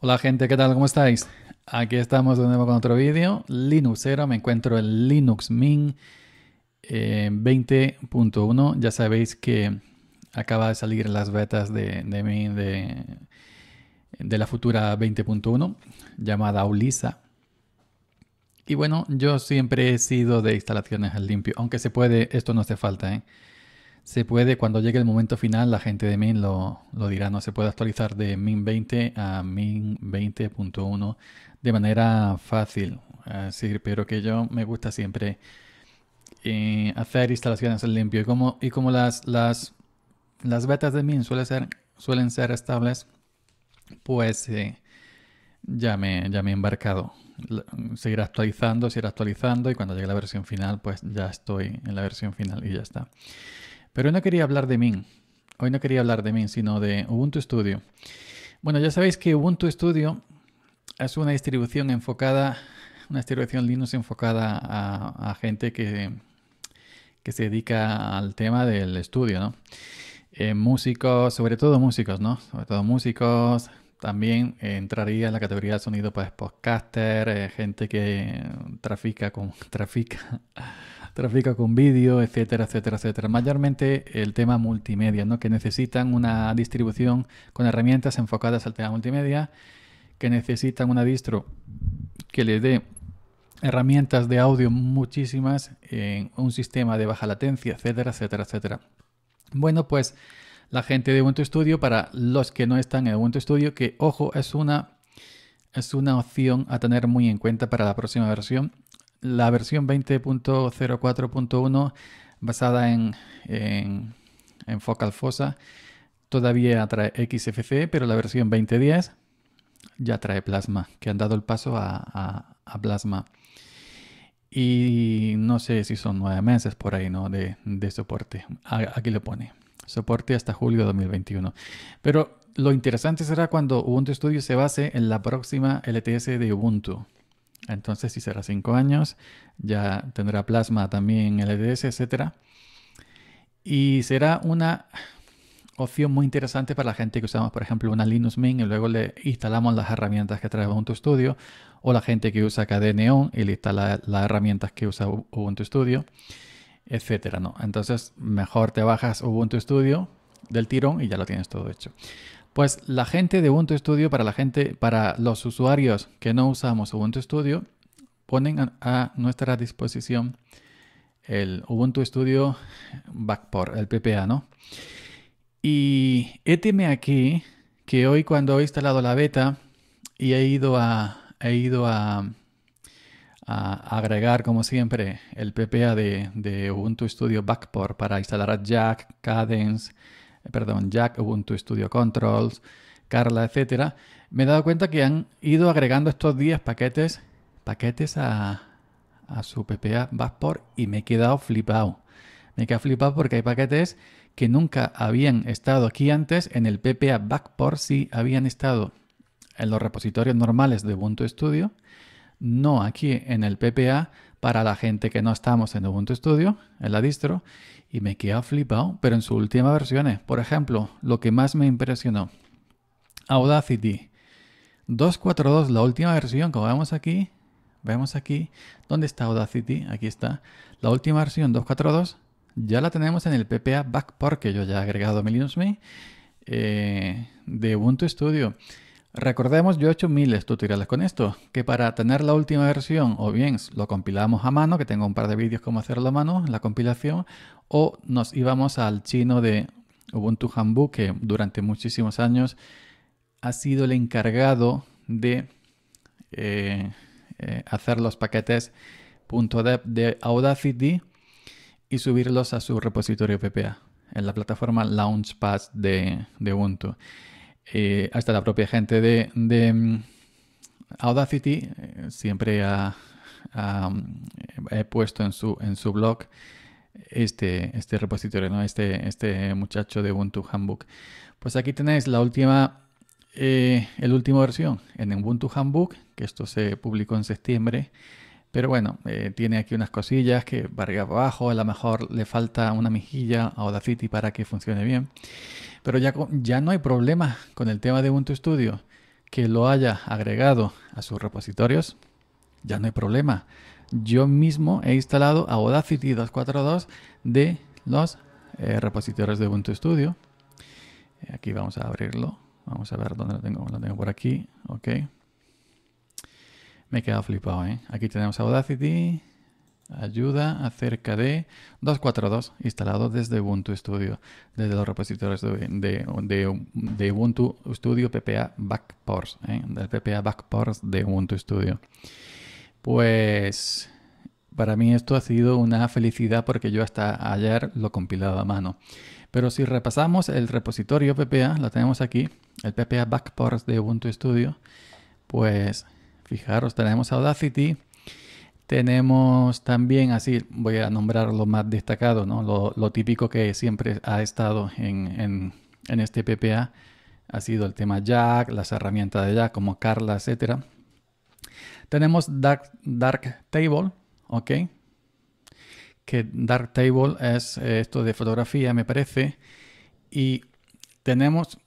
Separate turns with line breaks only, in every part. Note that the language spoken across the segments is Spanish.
Hola gente, ¿qué tal? ¿Cómo estáis? Aquí estamos de nuevo con otro vídeo. 0, me encuentro en Linux Mint eh, 20.1. Ya sabéis que acaba de salir las betas de, Mint de, de, la futura 20.1 llamada Ulisa. Y bueno, yo siempre he sido de instalaciones al limpio, aunque se puede, esto no hace falta, ¿eh? Se puede, cuando llegue el momento final, la gente de Min lo, dirá, no se puede actualizar de Min 20 a Min 20.1 de manera fácil. Así, pero que yo me gusta siempre eh, hacer instalaciones en limpio. Y como, y como las, las, las betas de Min suelen ser, suelen ser estables, pues eh, ya, me, ya me he embarcado. seguir actualizando, seguir actualizando y cuando llegue la versión final, pues ya estoy en la versión final y ya está. Pero hoy no quería hablar de mí. Hoy no quería hablar de Min, sino de Ubuntu Studio. Bueno, ya sabéis que Ubuntu Studio es una distribución enfocada, una distribución Linux enfocada a, gente que, que, se dedica al tema del estudio, ¿no? Eh, músicos, sobre todo músicos, ¿no? Sobre todo músicos, también entraría en la categoría de sonido pues podcaster, eh, gente que trafica con trafica tráfico con vídeo, etcétera, etcétera, etcétera. Mayormente el tema multimedia, ¿no? que necesitan una distribución con herramientas enfocadas al tema multimedia, que necesitan una distro que les dé herramientas de audio muchísimas, en un sistema de baja latencia, etcétera, etcétera, etcétera. Bueno, pues la gente de Ubuntu Studio, para los que no están en Ubuntu Studio, que ojo, es una, es una opción a tener muy en cuenta para la próxima versión la versión 20.04.1 basada en, en, Focal Fossa todavía trae XFC, pero la versión 2010 ya trae Plasma, que han dado el paso a, Plasma. Y no sé si son nueve meses por ahí, ¿no? De, soporte. Aquí lo pone. Soporte hasta julio de 2021. Pero lo interesante será cuando Ubuntu Studio se base en la próxima LTS de Ubuntu. Entonces, si será 5 años, ya tendrá plasma también LDS, e etc. Y será una opción muy interesante para la gente que usamos, por ejemplo, una Linux Mint y luego le instalamos las herramientas que trae Ubuntu Studio, o la gente que usa Neon y le instala las herramientas que usa Ubuntu Studio, etcétera, ¿no? Entonces, mejor te bajas Ubuntu Studio del tirón y ya lo tienes todo hecho. Pues la gente de Ubuntu Studio, para la gente, para los usuarios que no usamos Ubuntu Studio, ponen a, nuestra disposición el Ubuntu Studio Backport, el PPA, ¿no? Y éteme aquí que hoy cuando he instalado la beta y he ido a, he ido a, agregar, como siempre, el PPA de, Ubuntu Studio Backport para instalar Jack, Cadence, eh, perdón, Jack Ubuntu Studio Controls, Carla, etcétera, me he dado cuenta que han ido agregando estos días paquetes, paquetes a, a su PPA Backport y me he quedado flipado. Me he quedado flipado porque hay paquetes que nunca habían estado aquí antes en el PPA Backport, si habían estado en los repositorios normales de Ubuntu Studio, no aquí en el PPA para la gente que no estamos en Ubuntu Studio, en la distro, y me queda flipado, pero en su última versión, eh. Por ejemplo, lo que más me impresionó, Audacity 2.4.2, la última versión, como vemos aquí, vemos aquí, ¿dónde está Audacity? Aquí está, la última versión 2.4.2, ya la tenemos en el PPA Backport, que yo ya he agregado a mi Linux Me, eh, de Ubuntu Studio. Recordemos, yo he hecho miles de tutoriales con esto, que para tener la última versión o bien lo compilamos a mano, que tengo un par de vídeos cómo hacerlo a mano, la compilación, o nos íbamos al chino de Ubuntu Hanbu, que durante muchísimos años ha sido el encargado de eh, eh, hacer los paquetes .deb de Audacity y subirlos a su repositorio PPA en la plataforma Launchpad de Ubuntu. Eh, hasta la propia gente de, mm, Audacity eh, siempre ha, mm, puesto en su, en su blog este, este repositorio, ¿no? este, este muchacho de Ubuntu Handbook. Pues aquí tenéis la última, eh, el último versión en Ubuntu Handbook, que esto se publicó en septiembre. Pero bueno, eh, tiene aquí unas cosillas que barriga abajo, a lo mejor le falta una mejilla a Audacity para que funcione bien. Pero ya, ya no hay problema con el tema de Ubuntu Studio que lo haya agregado a sus repositorios. Ya no hay problema. Yo mismo he instalado a Audacity 242 de los eh, repositorios de Ubuntu Studio. Eh, aquí vamos a abrirlo. Vamos a ver dónde lo tengo. Lo tengo por aquí. Ok. Me he quedado flipado, ¿eh? Aquí tenemos Audacity, ayuda acerca de 242 instalado desde Ubuntu Studio, desde los repositorios de, Ubuntu Studio PPA Backports, ¿eh? del PPA Backports de Ubuntu Studio. Pues para mí esto ha sido una felicidad porque yo hasta ayer lo compilaba a mano. Pero si repasamos el repositorio PPA, lo tenemos aquí, el PPA Backports de Ubuntu Studio, pues Fijaros, tenemos Audacity, tenemos también, así voy a nombrar lo más destacado, ¿no? lo, típico que siempre ha estado en, este PPA ha sido el tema Jack, las herramientas de Jack como Carla, etc. Tenemos Dark, Dark Table, ¿ok? Que Dark Table es eh, esto de fotografía, me parece. Y tenemos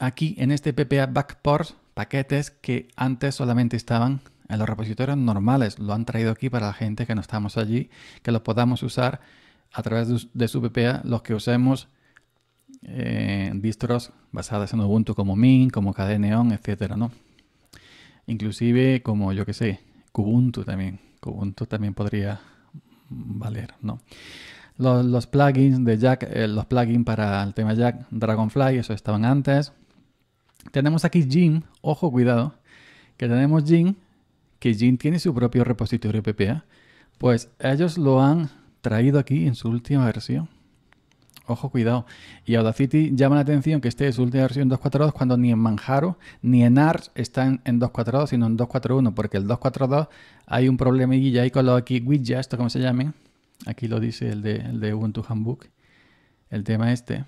aquí en este PPA Backport paquetes que antes solamente estaban en los repositorios normales. Lo han traído aquí para la gente que no estamos allí, que los podamos usar a través de su PPA, los que usemos en eh, distros basadas en Ubuntu como Mint, como KDNeon, etcétera, ¿no? Inclusive como, yo que sé, Kubuntu también. Kubuntu también podría valer, ¿no? Los, plugins de Jack, eh, los plugins para el tema Jack, Dragonfly, eso estaban antes. Tenemos aquí Jim, ojo cuidado, que tenemos Jim, que Jim tiene su propio repositorio PPA, pues ellos lo han traído aquí en su última versión. Ojo, cuidado. Y Audacity llama la atención que esté es su última versión 2.4.2 cuando ni en Manjaro ni en ARS están en, 2.4.2, sino en 2.4.1, porque el 2.4.2 hay un problema y ya ahí con los aquí widgets, esto como se llame, Aquí lo dice el de, el de Ubuntu Handbook, el tema este,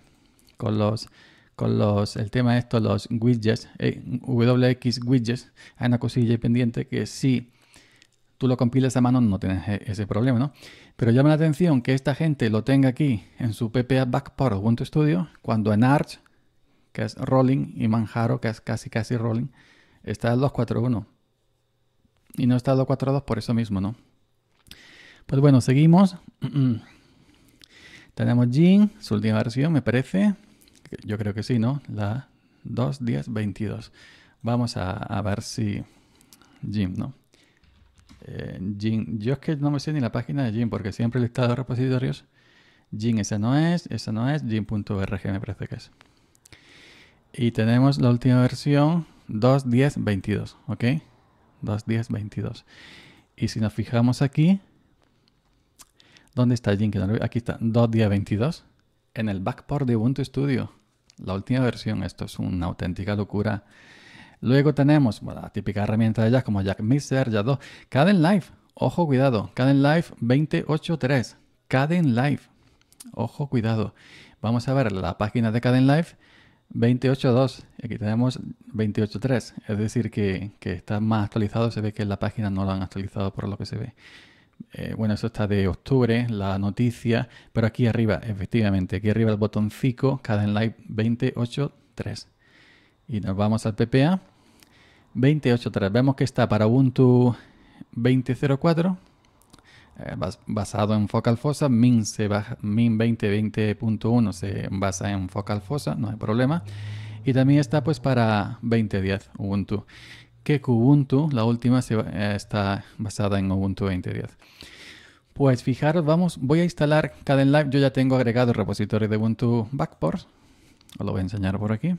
con los con los, el tema de esto, los widgets, eh, WX widgets, hay una cosilla pendiente que si tú lo compiles a mano no tienes e-, ese problema, ¿no? Pero llama la atención que esta gente lo tenga aquí en su PPA Backport Ubuntu Studio, cuando en Arch, que es Rolling, y Manjaro, que es casi casi Rolling, está el 241. Y no está el 242 por eso mismo, ¿no? Pues bueno, seguimos. Tenemos Jin, su última versión, me parece yo creo que sí, ¿no? La 2.10.22. Vamos a, ver si Jim, ¿no? Eh, jim, yo es que no me sé ni la página de Jim porque siempre he listado repositorios. Jim, esa no es, esa no es, Jim.org me parece que es. Y tenemos la última versión 2.10.22, ¿ok? 2.10.22. Y si nos fijamos aquí, ¿dónde está Jim? Aquí está 2.10.22 en el backport de Ubuntu Studio. La última versión, esto es una auténtica locura. Luego tenemos la típica herramienta de jazz como Jack Mixer, ya 2, Caden Live. Ojo, cuidado. Caden Live 283. Caden Live. Ojo, cuidado. Vamos a ver la página de Caden Live 28.2. Aquí tenemos 28.3. Es decir, que, que está más actualizado. Se ve que la página no lo han actualizado por lo que se ve. Eh, bueno, eso está de octubre, la noticia, pero aquí arriba, efectivamente, aquí arriba el botoncito, cada en live 283. Y nos vamos al PPA. 283, vemos que está para Ubuntu 2004, eh, basado en Focal Fossa, Min, Min 2020.1 se basa en Focal Fossa, no hay problema. Y también está pues para 2010 Ubuntu que Ubuntu, la última, eh, está basada en Ubuntu 2010. Pues fijaros, vamos, voy a instalar Live. Yo ya tengo agregado el repositorio de Ubuntu Backport. Os lo voy a enseñar por aquí.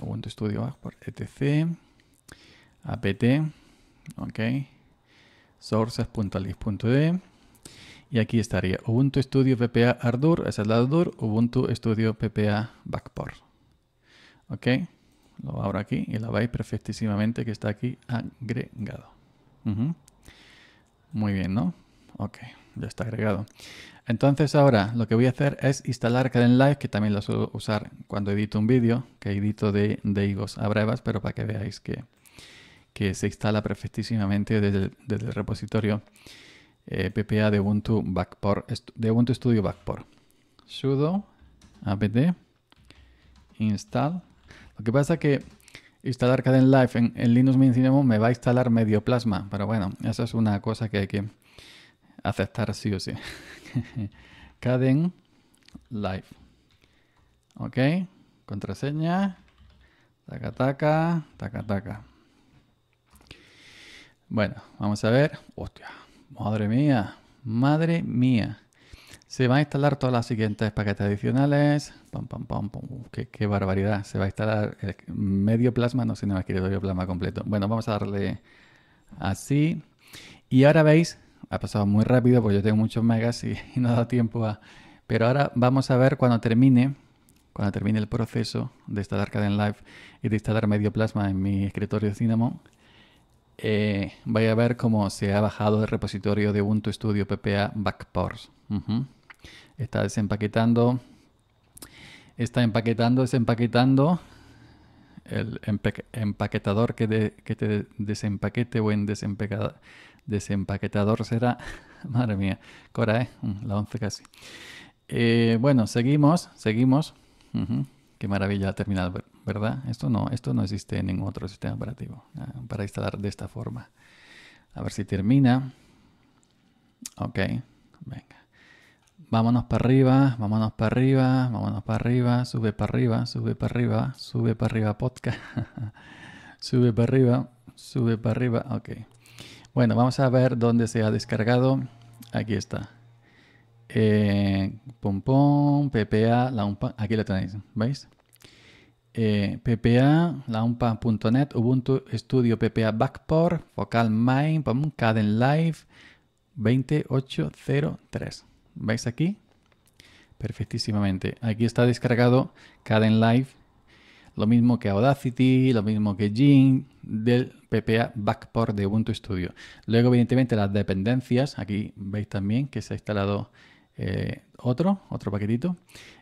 Ubuntu Studio Backport, etc. apt, ok. sources.list.d. Y aquí estaría Ubuntu Studio PPA Ardour, ese es el Ardour, Ubuntu Studio PPA Backport. ok. Lo abro aquí y lo veis perfectísimamente que está aquí agregado. Muy bien, ¿no? Ok, ya está agregado. Entonces ahora lo que voy a hacer es instalar Kden Live, que también lo suelo usar cuando edito un vídeo, que edito de, de a brevas, pero para que veáis que, se instala perfectísimamente desde el, repositorio eh, ppa de Ubuntu, Backport, de Ubuntu Studio Backport. sudo apt install lo que pasa es que instalar Caden Live en, Linux Mint me va a instalar medio plasma, pero bueno, esa es una cosa que hay que aceptar sí o sí. Caden Live. Ok, contraseña. Taca, taca, taca, taca. Bueno, vamos a ver. Hostia, madre mía, madre mía. Se van a instalar todas las siguientes paquetes adicionales. pum pum pum! qué, barbaridad. Se va a instalar medio plasma, no sé, no escritorio plasma completo. Bueno, vamos a darle así. Y ahora veis, ha pasado muy rápido porque yo tengo muchos megas y, no ha dado tiempo a... Pero ahora vamos a ver cuando termine, cuando termine el proceso de instalar Caden Live y de instalar medio plasma en mi escritorio Cinnamon, eh, a ver cómo se ha bajado el repositorio de Ubuntu Studio PPA Backports. Está desempaquetando. Está empaquetando, desempaquetando. El empaquetador que, de, que te desempaquete o en desempaquetador será. Madre mía, Cora, ¿eh? mm, La 11 casi. Eh, bueno, seguimos, seguimos. Qué maravilla terminado, ¿verdad? Esto no, esto no existe en ningún otro sistema operativo ah, para instalar de esta forma. A ver si termina. Ok, venga. Vámonos para arriba, vámonos para arriba, vámonos para arriba, sube para arriba, sube para arriba, sube para arriba podcast. sube para arriba, sube para arriba, ok. Bueno, vamos a ver dónde se ha descargado. Aquí está. Eh, pom pom, ppa, aquí lo tenéis, ¿veis? Eh, ppa, UMPA.net, Ubuntu Studio ppa Backport, Focal Mind, Caden Live 2803. ¿Veis aquí? Perfectísimamente. Aquí está descargado Live, lo mismo que Audacity, lo mismo que Jing, del PPA Backport de Ubuntu Studio. Luego, evidentemente, las dependencias. Aquí veis también que se ha instalado eh, otro, otro paquetito.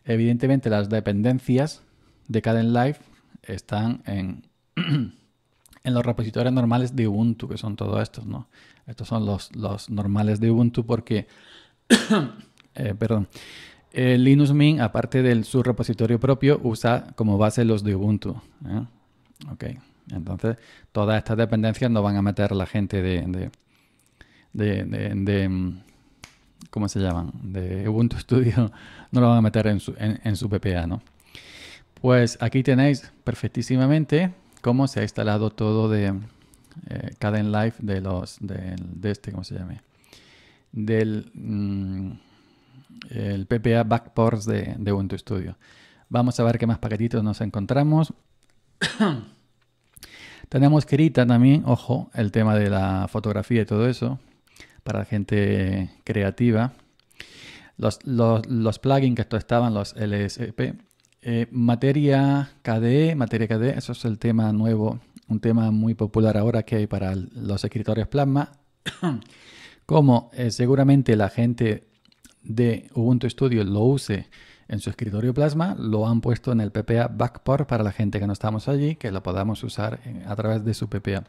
Evidentemente, las dependencias de Live están en, en los repositorios normales de Ubuntu, que son todos estos, ¿no? Estos son los, los normales de Ubuntu porque Eh, perdón. Eh, Linux Mint, aparte del su repositorio propio, usa como base los de Ubuntu. ¿eh? Ok, entonces todas estas dependencias no van a meter la gente de, de, de, mm, ¿cómo se llaman? De Ubuntu Studio, no lo van a meter en su, en, su PPA, ¿no? Pues aquí tenéis perfectísimamente cómo se ha instalado todo de eh, Caden Live de los de, de este, ¿cómo se llame del mm, el PPA Backports de, de Ubuntu Studio. Vamos a ver qué más paquetitos nos encontramos. Tenemos Krita también, ojo, el tema de la fotografía y todo eso, para la gente creativa. Los, plugins que esto estaban, los LSP. Eh, materia KDE, materia KDE, eso es el tema nuevo, un tema muy popular ahora que hay para los escritorios Plasma. como eh, seguramente la gente de Ubuntu Studio lo use en su escritorio Plasma, lo han puesto en el PPA Backport para la gente que no estamos allí, que lo podamos usar eh, a través de su PPA.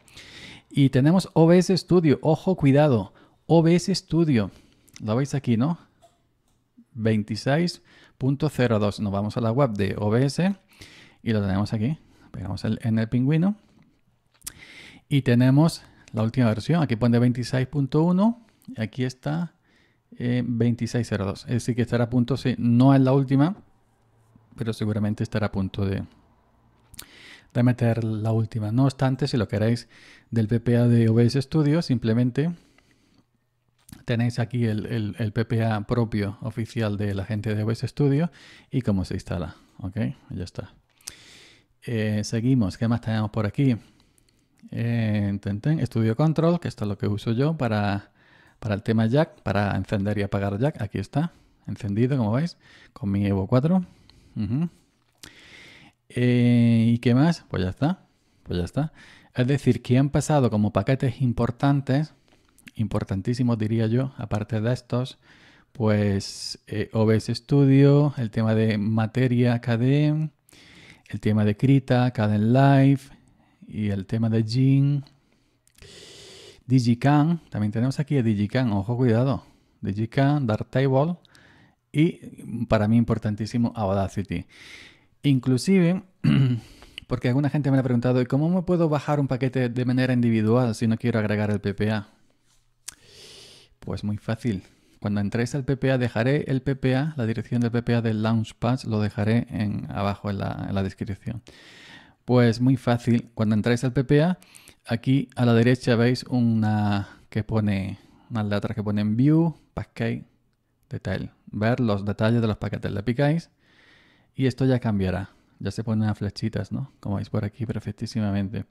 Y tenemos OBS Studio, ojo, cuidado, OBS Studio, lo veis aquí, ¿no? 26.02, nos vamos a la web de OBS y lo tenemos aquí, pegamos en el pingüino y tenemos la última versión, aquí pone 26.1 Aquí está eh, 2602. Es decir, que estará a punto, si no es la última, pero seguramente estará a punto de, de meter la última. No obstante, si lo queréis del PPA de OBS Studio, simplemente tenéis aquí el, el, PPA propio oficial de la gente de OBS Studio y cómo se instala. Ok, ya está. Eh, seguimos, ¿qué más tenemos por aquí? Eh, Studio Control, que esto es lo que uso yo para para el tema jack, para encender y apagar jack. Aquí está, encendido, como veis, con mi Evo 4. Eh, ¿Y qué más? Pues ya está, pues ya está. Es decir, que han pasado como paquetes importantes, importantísimos diría yo, aparte de estos, pues eh, OBS Studio, el tema de materia KDE, el tema de Krita, en Live y el tema de Jin. DigiCAN, también tenemos aquí a ojo cuidado, Dart Table y para mí importantísimo Audacity. Inclusive, porque alguna gente me ha preguntado, ¿y cómo me puedo bajar un paquete de manera individual si no quiero agregar el PPA? Pues muy fácil. Cuando entréis al PPA, dejaré el PPA, la dirección del PPA del Launchpad, lo dejaré en, abajo en la, en la descripción. Pues muy fácil. Cuando entréis al PPA, aquí a la derecha veis una que pone unas letras que ponen View, Package, Detail. Ver los detalles de los paquetes. Le picáis y esto ya cambiará. Ya se ponen las flechitas, ¿no? Como veis por aquí perfectísimamente.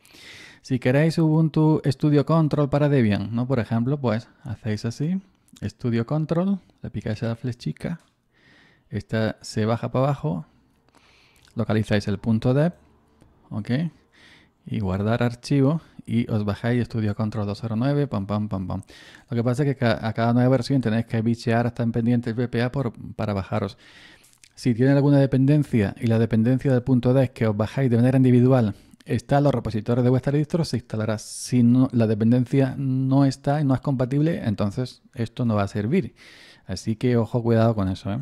Si queréis Ubuntu Studio Control para Debian, ¿no? Por ejemplo, pues hacéis así. Studio Control, le picáis a la flechica. Esta se baja para abajo. Localizáis el punto .deb, ¿ok? Y guardar archivo y os bajáis estudio Control 209, pam, pam, pam, pam. Lo que pasa es que a cada nueva versión tenéis que bichear hasta en pendiente el bpa por, para bajaros. Si tiene alguna dependencia y la dependencia del punto de es que os bajáis de manera individual, está en los repositorios de vuestra registro. se instalará. Si no, la dependencia no está y no es compatible, entonces esto no va a servir. Así que ojo, cuidado con eso. ¿eh?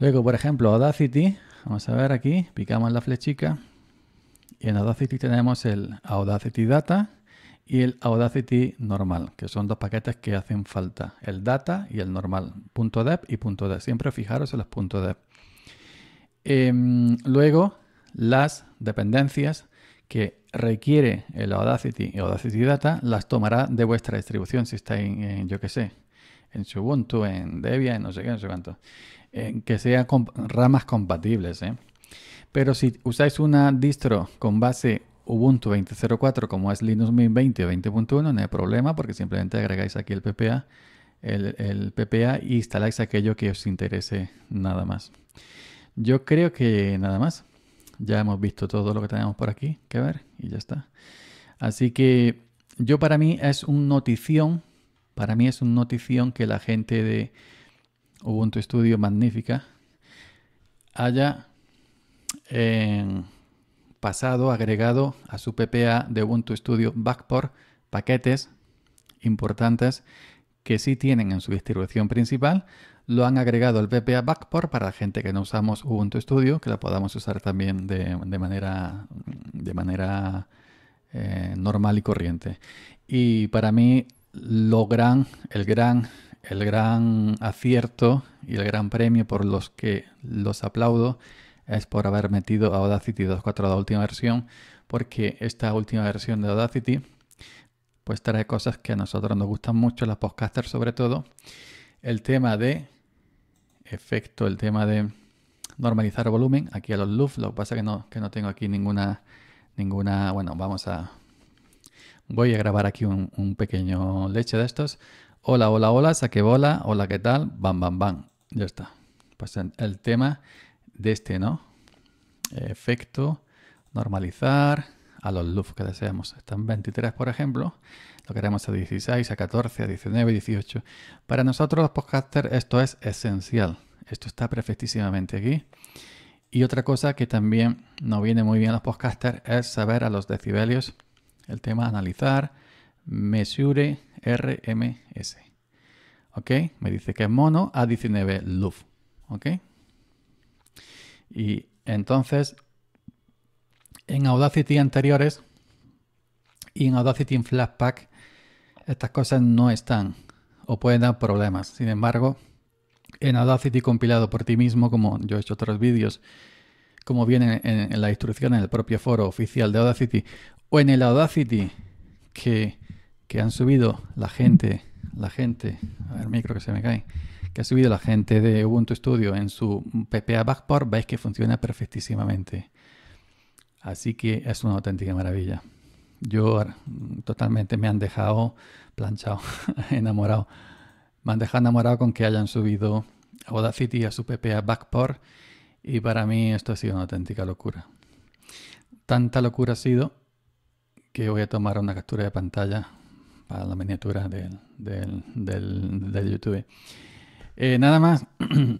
Luego, por ejemplo, Audacity, vamos a ver aquí, picamos la flechica, en Audacity tenemos el Audacity Data y el Audacity normal, que son dos paquetes que hacen falta, el data y el normal, .deb y de Siempre fijaros en los .deb. Eh, em, luego, las dependencias que requiere el Audacity y Audacity Data las tomará de vuestra distribución si estáis en, yo qué sé, en Ubuntu, en Debian, no sé qué, no sé cuánto. Eh, que sean ramas compatibles, ¿eh? Pero si usáis una distro con base Ubuntu 20.04 como es Linux Mint 20 o 20.1, no hay problema porque simplemente agregáis aquí el PPA, el, PPA y instaláis aquello que os interese nada más. Yo creo que nada más. Ya hemos visto todo lo que tenemos por aquí que ver y ya está. Así que yo para mí es un notición, para mí es un notición que la gente de Ubuntu Studio Magnífica haya en pasado agregado a su PPA de Ubuntu Studio Backport paquetes importantes que sí tienen en su distribución principal. Lo han agregado al PPA Backport para la gente que no usamos Ubuntu Studio, que la podamos usar también de, manera, de manera eh, normal y corriente. Y para mí, lo gran, el gran, el gran acierto y el gran premio por los que los aplaudo es por haber metido a Audacity 2.4 la última versión, porque esta última versión de Audacity pues trae cosas que a nosotros nos gustan mucho, las podcasters sobre todo. El tema de efecto, el tema de normalizar volumen, aquí a los loops, lo que pasa es que no, no tengo aquí ninguna, ninguna, bueno, vamos a, voy a grabar aquí un, un pequeño leche de estos. Hola, hola, hola, saque bola, hola, ¿qué tal? Bam, bam, bam, ya está. Pues el tema de este, ¿no? Efecto, normalizar, a los loops que deseamos. Están 23, por ejemplo, lo queremos a 16, a 14, a 19, 18. Para nosotros los podcasters esto es esencial. Esto está perfectísimamente aquí. Y otra cosa que también nos viene muy bien a los podcasters es saber a los decibelios el tema analizar, mesure RMS. ¿Ok? Me dice que es mono a 19 LUF. ¿Ok? Y entonces, en Audacity anteriores y en Audacity en Flashpack, estas cosas no están o pueden dar problemas. Sin embargo, en Audacity compilado por ti mismo, como yo he hecho otros vídeos, como viene en, la instrucción en el propio foro oficial de Audacity, o en el Audacity que, que han subido la gente, la gente, a ver, micro que se me cae, que ha subido la gente de Ubuntu Studio en su PPA Backport, veis que funciona perfectísimamente. Así que es una auténtica maravilla. Yo totalmente me han dejado planchado, enamorado. Me han dejado enamorado con que hayan subido a Audacity a su PPA Backport y para mí esto ha sido una auténtica locura. Tanta locura ha sido que voy a tomar una captura de pantalla para la miniatura del, del, del YouTube. Eh, nada más.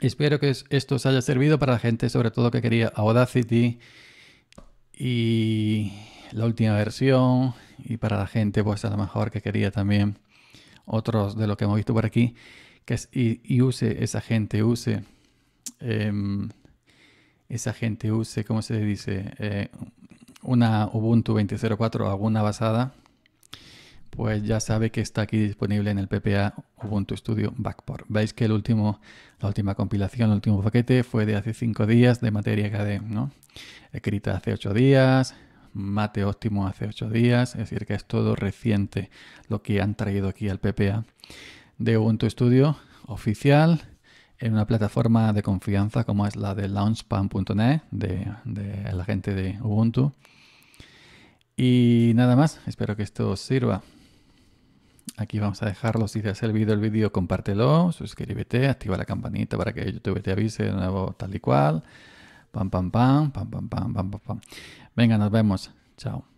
Espero que esto os haya servido para la gente, sobre todo que quería Audacity y la última versión. Y para la gente, pues a lo mejor que quería también otros de lo que hemos visto por aquí. Que y, use esa gente, use. Em, esa gente use, ¿cómo se dice? Eh, una Ubuntu 20.04, alguna basada pues ya sabe que está aquí disponible en el PPA Ubuntu Studio Backport. Veis que el último, la última compilación, el último paquete fue de hace cinco días de materia KD, ¿no? Escrita hace 8 días, mate óptimo hace 8 días, es decir, que es todo reciente lo que han traído aquí al PPA de Ubuntu Studio oficial en una plataforma de confianza como es la de launchpad.net de la gente de Ubuntu. Y nada más, espero que esto os sirva. Aquí vamos a dejarlo. Si te ha servido el vídeo, compártelo, suscríbete, activa la campanita para que YouTube te avise de nuevo tal y cual. Pam, pam, pam, pam, pam, pam, pam, pam. Venga, nos vemos. Chao.